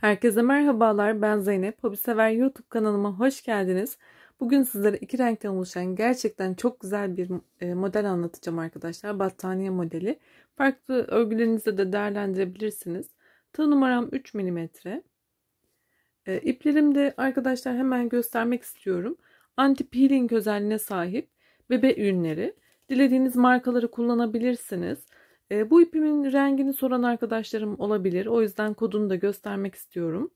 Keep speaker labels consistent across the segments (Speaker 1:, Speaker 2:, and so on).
Speaker 1: Herkese merhabalar ben Zeynep. sever YouTube kanalıma hoş geldiniz. Bugün sizlere iki renkten oluşan gerçekten çok güzel bir e, model anlatacağım arkadaşlar. Battaniye modeli. Farklı örgülerinizde de değerlendirebilirsiniz. Tığ numaram 3 mm. E, İplerim de arkadaşlar hemen göstermek istiyorum. Anti peeling özelliğine sahip bebe ürünleri. Dilediğiniz markaları kullanabilirsiniz. E, bu ipimin rengini soran arkadaşlarım olabilir. O yüzden kodunu da göstermek istiyorum.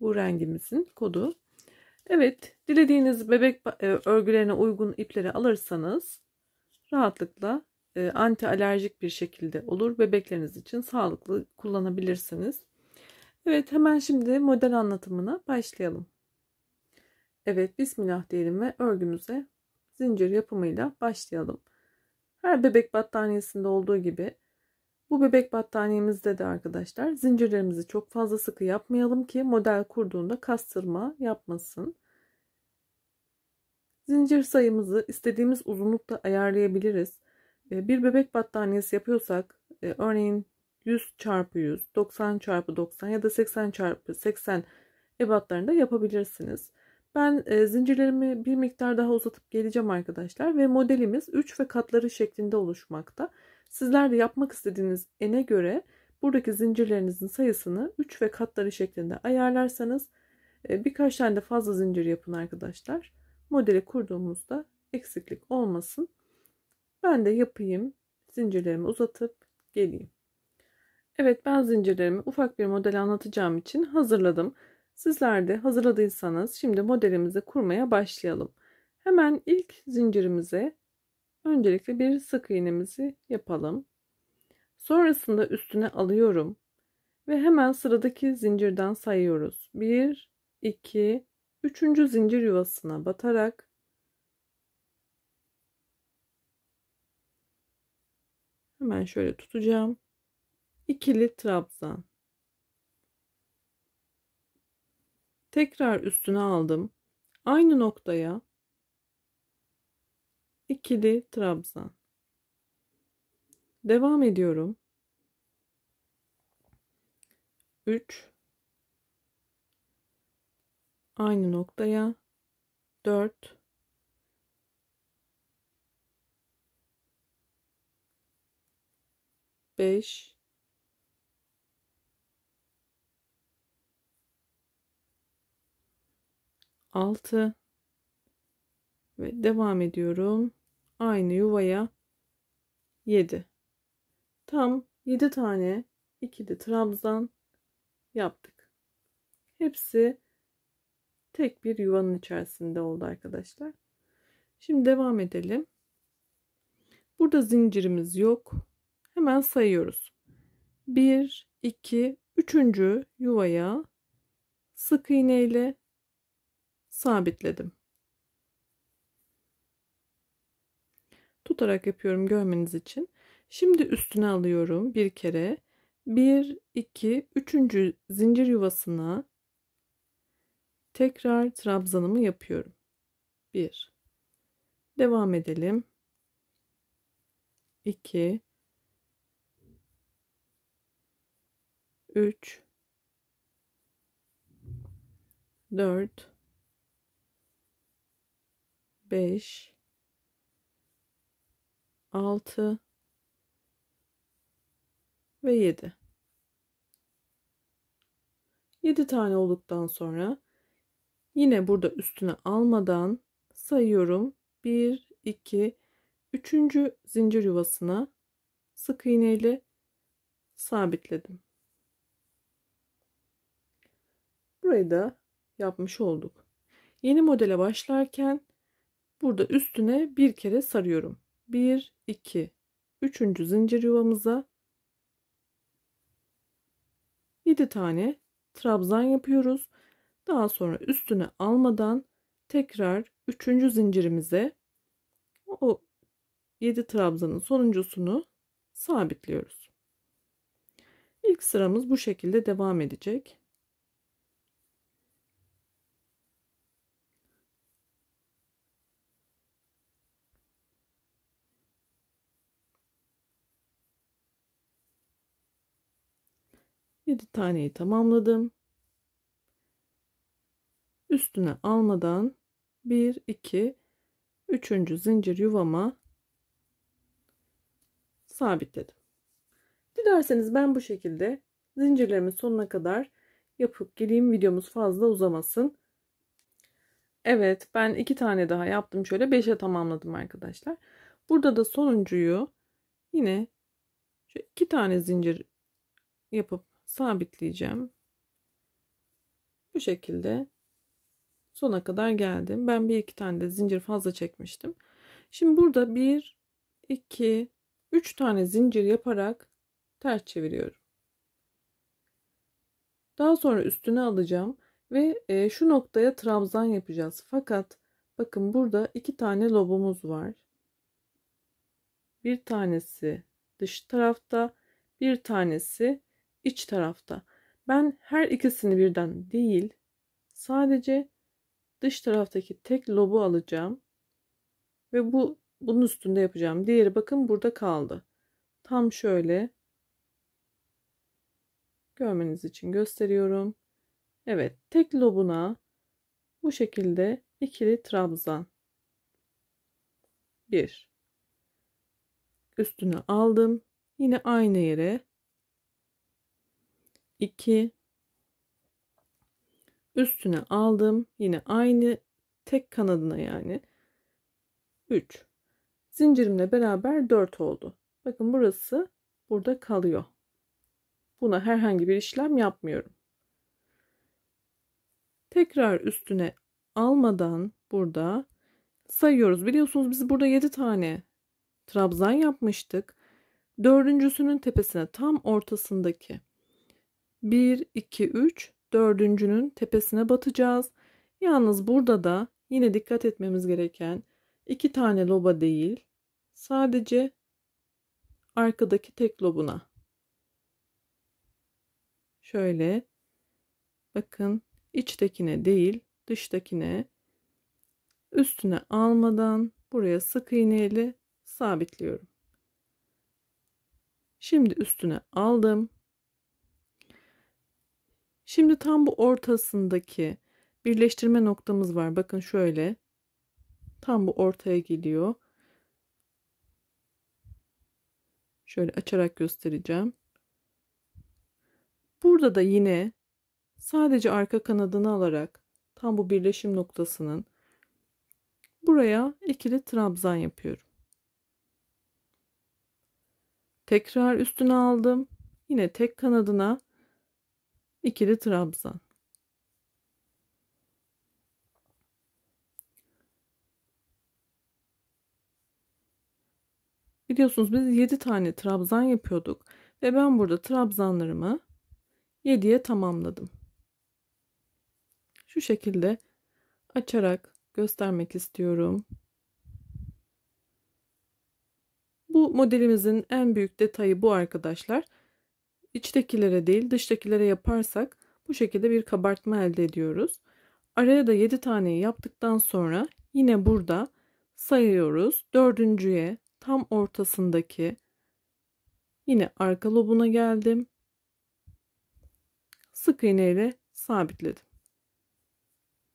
Speaker 1: Bu rengimizin kodu. Evet, dilediğiniz bebek e, örgülerine uygun ipleri alırsanız rahatlıkla e, anti alerjik bir şekilde olur. Bebekleriniz için sağlıklı kullanabilirsiniz. Evet, hemen şimdi model anlatımına başlayalım. Evet, bismillah diyelim ve örgümüze zincir yapımıyla başlayalım. Her bebek battaniyesinde olduğu gibi bu bebek battaniyemizde de arkadaşlar zincirlerimizi çok fazla sıkı yapmayalım ki model kurduğunda kastırma yapmasın. Zincir sayımızı istediğimiz uzunlukta ayarlayabiliriz. Ee, bir bebek battaniyesi yapıyorsak e, örneğin 100 çarpı 100, 90 çarpı 90 ya da 80 çarpı 80 ebatlarında yapabilirsiniz. Ben e, zincirlerimi bir miktar daha uzatıp geleceğim arkadaşlar ve modelimiz 3 ve katları şeklinde oluşmakta. Sizler de yapmak istediğiniz ene göre buradaki zincirlerinizin sayısını 3 ve katları şeklinde ayarlarsanız e, birkaç tane de fazla zincir yapın arkadaşlar. Modeli kurduğumuzda eksiklik olmasın. Ben de yapayım. Zincirlerimi uzatıp geleyim. Evet ben zincirlerimi ufak bir model anlatacağım için hazırladım. Sizler de hazırladıysanız şimdi modelimizi kurmaya başlayalım. Hemen ilk zincirimize öncelikle bir sık iğnemizi yapalım. Sonrasında üstüne alıyorum ve hemen sıradaki zincirden sayıyoruz. 1 2 3. zincir yuvasına batarak hemen şöyle tutacağım. İkili trabzan. tekrar üstüne aldım. Aynı noktaya ikili trabzan. Devam ediyorum. 3 aynı noktaya 4 5 6 ve devam ediyorum. Aynı yuvaya 7. Tam 7 tane ikili trabzan yaptık. Hepsi tek bir yuvanın içerisinde oldu arkadaşlar. Şimdi devam edelim. Burada zincirimiz yok. Hemen sayıyoruz. 1 2 3. yuvaya sık iğneyle sabitledim. Tutarak yapıyorum görmeniz için. Şimdi üstüne alıyorum bir kere. 1, 2, 3. zincir yuvasına tekrar trabzanımı yapıyorum. 1. Devam edelim. 2 3 4 5 6 ve 7. 7 tane olduktan sonra yine burada üstüne almadan sayıyorum. 1 2 3. zincir yuvasına sık iğne ile sabitledim. Burayı da yapmış olduk. Yeni modele başlarken Burada üstüne bir kere sarıyorum. 1 2 3. zincir yuvamıza 7 tane trabzan yapıyoruz. Daha sonra üstüne almadan tekrar 3. zincirimize o 7 trabzanın sonuncusunu sabitliyoruz. İlk sıramız bu şekilde devam edecek. 7 taneyi tamamladım. Üstüne almadan 1 2 3. zincir yuvama sabitledim. Dilerseniz ben bu şekilde zincirlerimin sonuna kadar yapıp geleyim videomuz fazla uzamasın. Evet ben iki tane daha yaptım şöyle 5'e tamamladım arkadaşlar. Burada da sonuncuyu yine şu iki tane zincir yapıp sabitleyeceğim. Bu şekilde sona kadar geldim. Ben bir iki tane de zincir fazla çekmiştim. Şimdi burada bir, iki, üç tane zincir yaparak ters çeviriyorum. Daha sonra üstüne alacağım ve e, şu noktaya trabzan yapacağız. Fakat bakın burada iki tane lobumuz var. Bir tanesi dış tarafta, bir tanesi iç tarafta. Ben her ikisini birden değil, sadece dış taraftaki tek lobu alacağım ve bu bunun üstünde yapacağım. Diğeri bakın burada kaldı. Tam şöyle görmeniz için gösteriyorum. Evet, tek lobuna bu şekilde ikili trabzan. 1 Üstünü aldım. Yine aynı yere 2 üstüne aldım yine aynı tek kanadına yani 3 zincirimle beraber 4 oldu bakın burası burada kalıyor buna herhangi bir işlem yapmıyorum tekrar üstüne almadan burada sayıyoruz biliyorsunuz biz burada 7 tane trabzan yapmıştık dördüncüsünün tepesine tam ortasındaki 1, 2, 3 dördüncünün tepesine batacağız. Yalnız burada da yine dikkat etmemiz gereken iki tane loba değil sadece arkadaki tek lobuna. Şöyle bakın içtekine değil dıştakine üstüne almadan buraya sık iğneyle sabitliyorum. Şimdi üstüne aldım. Şimdi tam bu ortasındaki birleştirme noktamız var. Bakın şöyle. Tam bu ortaya geliyor. Şöyle açarak göstereceğim. Burada da yine sadece arka kanadını alarak tam bu birleşim noktasının buraya ikili trabzan yapıyorum. Tekrar üstüne aldım. Yine tek kanadına ikili trabzan. Biliyorsunuz biz 7 tane trabzan yapıyorduk ve ben burada trabzanlarımı 7'ye tamamladım. Şu şekilde açarak göstermek istiyorum. Bu modelimizin en büyük detayı bu arkadaşlar içtekilere değil dıştakilere yaparsak bu şekilde bir kabartma elde ediyoruz. Araya da 7 taneyi yaptıktan sonra yine burada sayıyoruz. Dördüncüye tam ortasındaki yine arka lobuna geldim. Sık iğne ile sabitledim.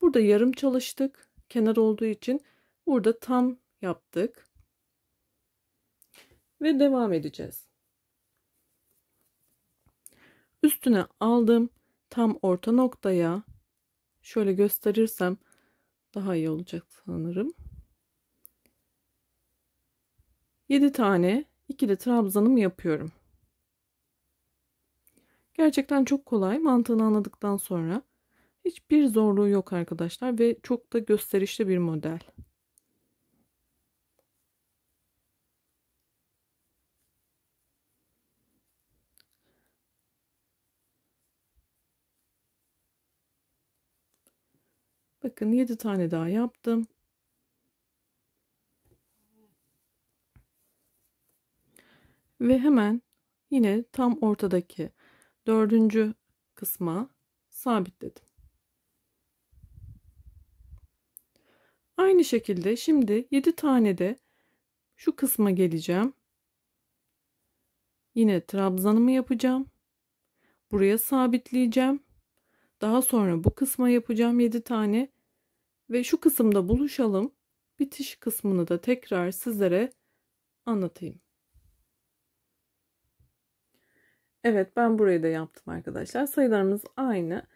Speaker 1: Burada yarım çalıştık. Kenar olduğu için burada tam yaptık. Ve devam edeceğiz. Üstüne aldım. Tam orta noktaya şöyle gösterirsem daha iyi olacak sanırım. 7 tane ikili trabzanım yapıyorum. Gerçekten çok kolay. Mantığını anladıktan sonra hiçbir zorluğu yok arkadaşlar ve çok da gösterişli bir model. bakın 7 tane daha yaptım. Ve hemen yine tam ortadaki dördüncü kısma sabitledim. Aynı şekilde şimdi 7 tane de şu kısma geleceğim. Yine trabzanımı yapacağım. Buraya sabitleyeceğim. Daha sonra bu kısma yapacağım 7 tane ve şu kısımda buluşalım. Bitiş kısmını da tekrar sizlere anlatayım. Evet ben burayı da yaptım arkadaşlar. Sayılarımız aynı.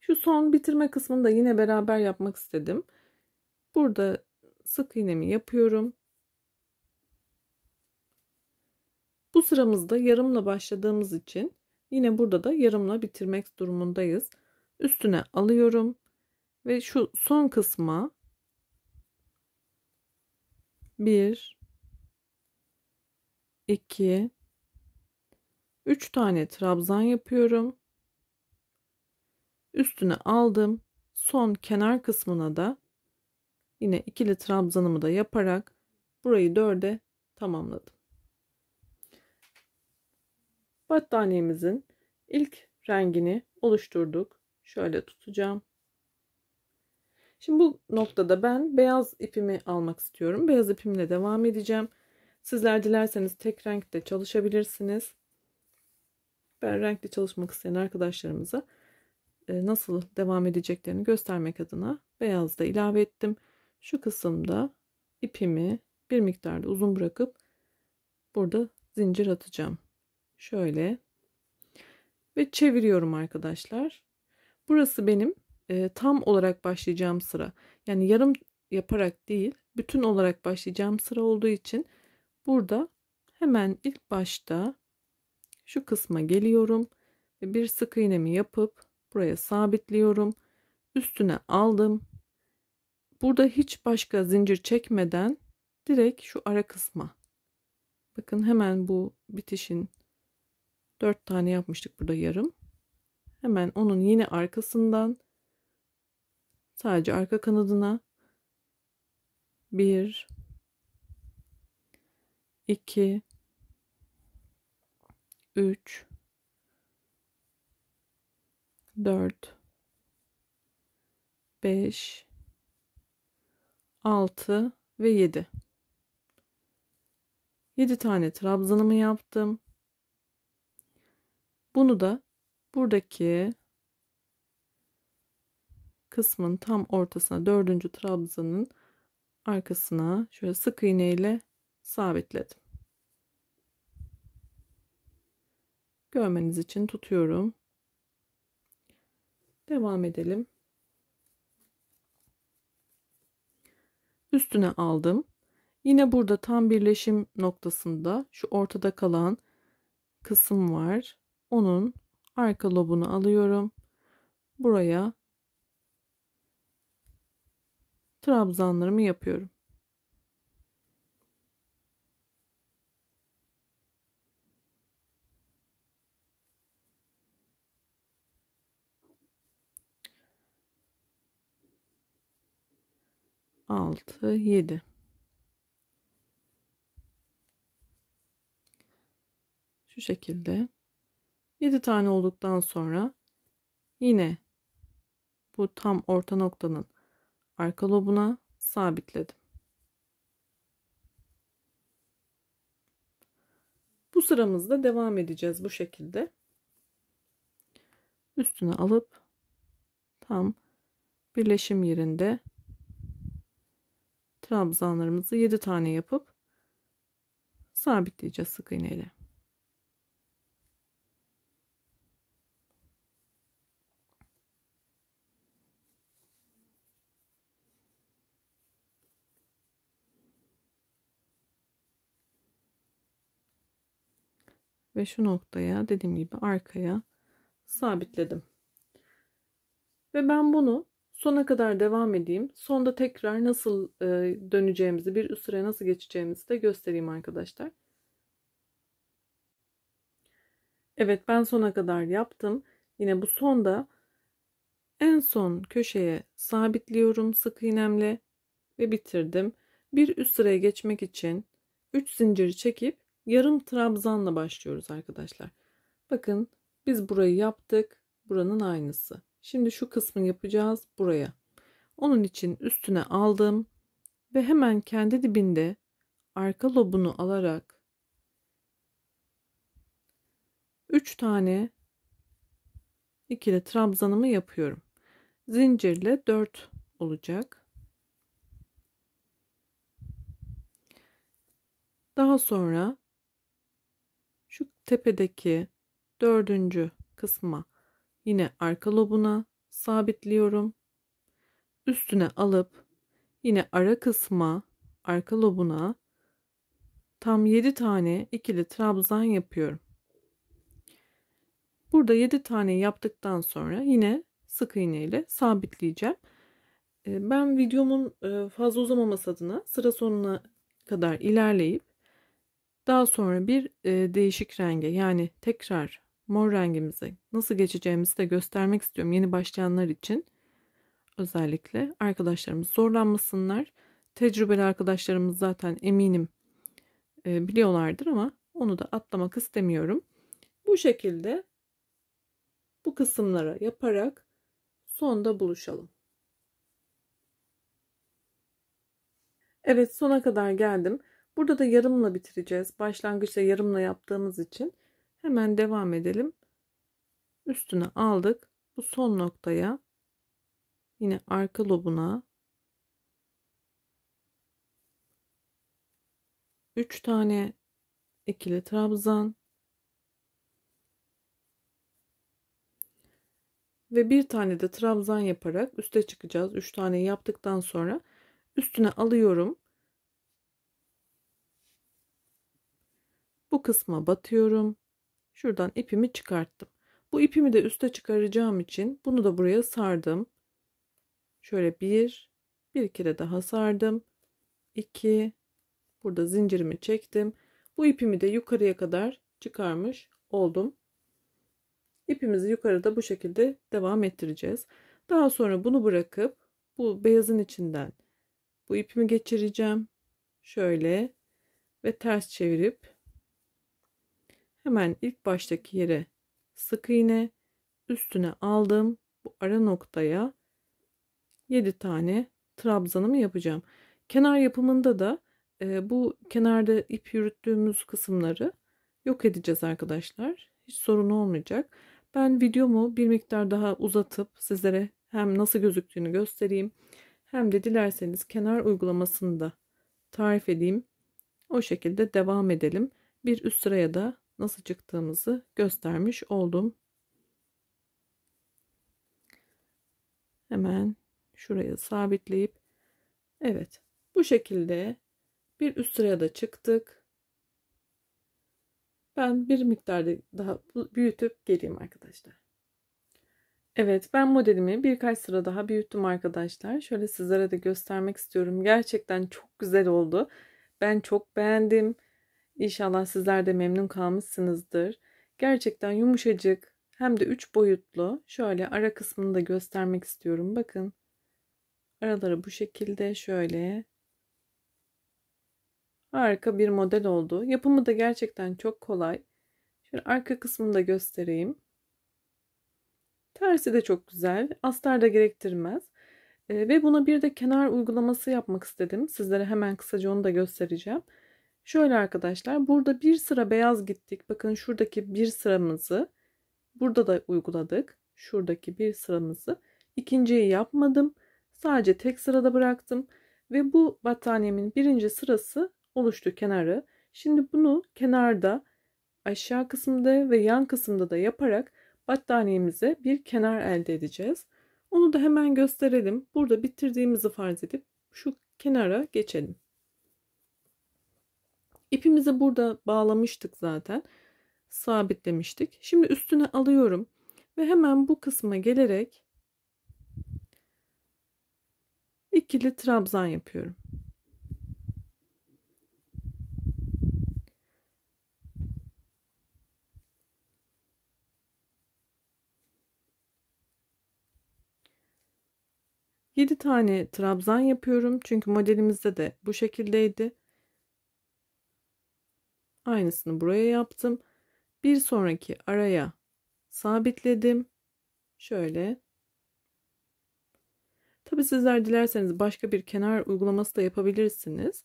Speaker 1: Şu son bitirme kısmını da yine beraber yapmak istedim. Burada sık iğnemi yapıyorum. Bu sıramızda yarımla başladığımız için yine burada da yarımla bitirmek durumundayız. Üstüne alıyorum ve şu son kısma 1 2 3 tane trabzan yapıyorum. Üstüne aldım. Son kenar kısmına da yine ikili trabzanımı da yaparak burayı dörde tamamladım. Battaniyemizin ilk rengini oluşturduk. Şöyle tutacağım. Şimdi bu noktada ben beyaz ipimi almak istiyorum. Beyaz ipimle devam edeceğim. Sizler dilerseniz tek renkte çalışabilirsiniz. Ben renkli çalışmak isteyen arkadaşlarımıza e, nasıl devam edeceklerini göstermek adına beyaz da ilave ettim. Şu kısımda ipimi bir miktarda uzun bırakıp burada zincir atacağım. Şöyle ve çeviriyorum arkadaşlar. Burası benim e, tam olarak başlayacağım sıra. Yani yarım yaparak değil, bütün olarak başlayacağım sıra olduğu için burada hemen ilk başta şu kısma geliyorum ve bir sık iğnemi yapıp buraya sabitliyorum. Üstüne aldım. Burada hiç başka zincir çekmeden direkt şu ara kısma. Bakın hemen bu bitişin 4 tane yapmıştık burada yarım. Hemen onun yine arkasından Sadece arka kanadına 1 2 3 4 5 6 ve 7 7 tane trabzanımı yaptım. Bunu da buradaki kısmın tam ortasına dördüncü trabzanın arkasına şöyle sık iğne ile sabitledim. Görmeniz için tutuyorum. Devam edelim. Üstüne aldım. Yine burada tam birleşim noktasında şu ortada kalan kısım var. Onun arka lobunu alıyorum. Buraya trabzanlarımı yapıyorum. Altı, yedi. Şu şekilde. Yedi tane olduktan sonra yine bu tam orta noktanın arka lobuna sabitledim. Bu sıramızda devam edeceğiz bu şekilde. Üstüne alıp tam birleşim yerinde trabzanlarımızı 7 tane yapıp sabitleyeceğiz sık iğneyle. ve şu noktaya dediğim gibi arkaya sabitledim. Ve ben bunu sona kadar devam edeyim. Sonda tekrar nasıl e, döneceğimizi, bir üst sıraya nasıl geçeceğimizi de göstereyim arkadaşlar. Evet ben sona kadar yaptım. Yine bu sonda en son köşeye sabitliyorum sık iğnemle ve bitirdim. Bir üst sıraya geçmek için 3 zinciri çekip yarım trabzanla başlıyoruz arkadaşlar. Bakın biz burayı yaptık. Buranın aynısı. Şimdi şu kısmı yapacağız buraya. Onun için üstüne aldım ve hemen kendi dibinde arka lobunu alarak 3 tane ikili trabzanımı yapıyorum. Zincirle 4 olacak. Daha sonra şu tepedeki dördüncü kısma yine arka lobuna sabitliyorum. Üstüne alıp yine ara kısma arka lobuna tam 7 tane ikili trabzan yapıyorum. Burada 7 tane yaptıktan sonra yine sık iğne ile sabitleyeceğim. Ee, ben videomun e, fazla uzamaması adına sıra sonuna kadar ilerleyip daha sonra bir e, değişik renge yani tekrar mor rengimize nasıl geçeceğimizi de göstermek istiyorum yeni başlayanlar için. Özellikle arkadaşlarımız zorlanmasınlar. Tecrübeli arkadaşlarımız zaten eminim e, biliyorlardır ama onu da atlamak istemiyorum. Bu şekilde bu kısımlara yaparak sonda buluşalım. Evet sona kadar geldim. Burada da yarımla bitireceğiz. Başlangıçta yarımla yaptığımız için hemen devam edelim. Üstüne aldık. Bu son noktaya yine arka lobuna 3 tane ikili trabzan ve bir tane de trabzan yaparak üste çıkacağız. 3 tane yaptıktan sonra üstüne alıyorum. bu kısma batıyorum. Şuradan ipimi çıkarttım. Bu ipimi de üste çıkaracağım için bunu da buraya sardım. Şöyle bir, bir kere daha sardım. İki. burada zincirimi çektim. Bu ipimi de yukarıya kadar çıkarmış oldum. İpimizi yukarıda bu şekilde devam ettireceğiz. Daha sonra bunu bırakıp bu beyazın içinden bu ipimi geçireceğim. Şöyle ve ters çevirip Hemen ilk baştaki yere sık iğne üstüne aldım. Bu ara noktaya 7 tane trabzanımı yapacağım. Kenar yapımında da e, bu kenarda ip yürüttüğümüz kısımları yok edeceğiz arkadaşlar. Hiç sorun olmayacak. Ben videomu bir miktar daha uzatıp sizlere hem nasıl gözüktüğünü göstereyim hem de dilerseniz kenar uygulamasını da tarif edeyim. O şekilde devam edelim. Bir üst sıraya da nasıl çıktığımızı göstermiş oldum. Hemen şurayı sabitleyip evet bu şekilde bir üst sıraya da çıktık. Ben bir miktarda daha büyütüp geleyim arkadaşlar. Evet ben modelimi birkaç sıra daha büyüttüm arkadaşlar. Şöyle sizlere de göstermek istiyorum. Gerçekten çok güzel oldu. Ben çok beğendim. İnşallah sizler de memnun kalmışsınızdır. Gerçekten yumuşacık hem de 3 boyutlu. Şöyle ara kısmını da göstermek istiyorum. Bakın araları bu şekilde şöyle. Harika bir model oldu. Yapımı da gerçekten çok kolay. Şöyle arka kısmını da göstereyim. Tersi de çok güzel. Astar da gerektirmez. E, ve buna bir de kenar uygulaması yapmak istedim. Sizlere hemen kısaca onu da göstereceğim. Şöyle arkadaşlar burada bir sıra beyaz gittik. Bakın şuradaki bir sıramızı burada da uyguladık. Şuradaki bir sıramızı ikinciyi yapmadım. Sadece tek sırada bıraktım ve bu battaniyemin birinci sırası oluştu kenarı. Şimdi bunu kenarda aşağı kısımda ve yan kısımda da yaparak battaniyemize bir kenar elde edeceğiz. Onu da hemen gösterelim. Burada bitirdiğimizi farz edip şu kenara geçelim. İpimizi burada bağlamıştık zaten. Sabitlemiştik. Şimdi üstüne alıyorum ve hemen bu kısma gelerek ikili trabzan yapıyorum. Yedi tane trabzan yapıyorum. Çünkü modelimizde de bu şekildeydi. Aynısını buraya yaptım. Bir sonraki araya sabitledim. Şöyle. Tabi sizler dilerseniz başka bir kenar uygulaması da yapabilirsiniz.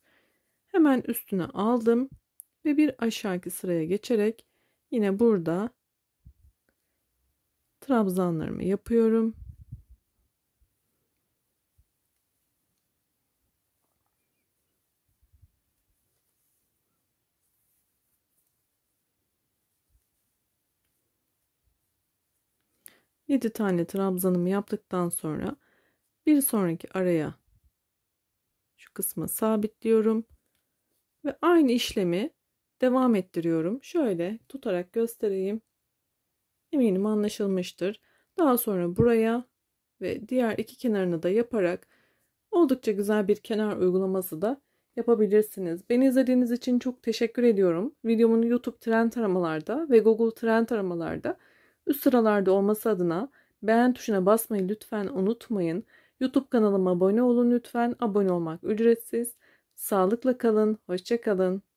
Speaker 1: Hemen üstüne aldım ve bir aşağıki sıraya geçerek yine burada trabzanlarımı yapıyorum. 7 tane trabzanımı yaptıktan sonra bir sonraki araya şu kısmı sabitliyorum ve aynı işlemi devam ettiriyorum. Şöyle tutarak göstereyim. Eminim anlaşılmıştır. Daha sonra buraya ve diğer iki kenarına da yaparak oldukça güzel bir kenar uygulaması da yapabilirsiniz. Beni izlediğiniz için çok teşekkür ediyorum. Videomun YouTube trend aramalarda ve Google trend aramalarda Üst sıralarda olması adına beğen tuşuna basmayı lütfen unutmayın. YouTube kanalıma abone olun lütfen. Abone olmak ücretsiz. Sağlıkla kalın, hoşça kalın.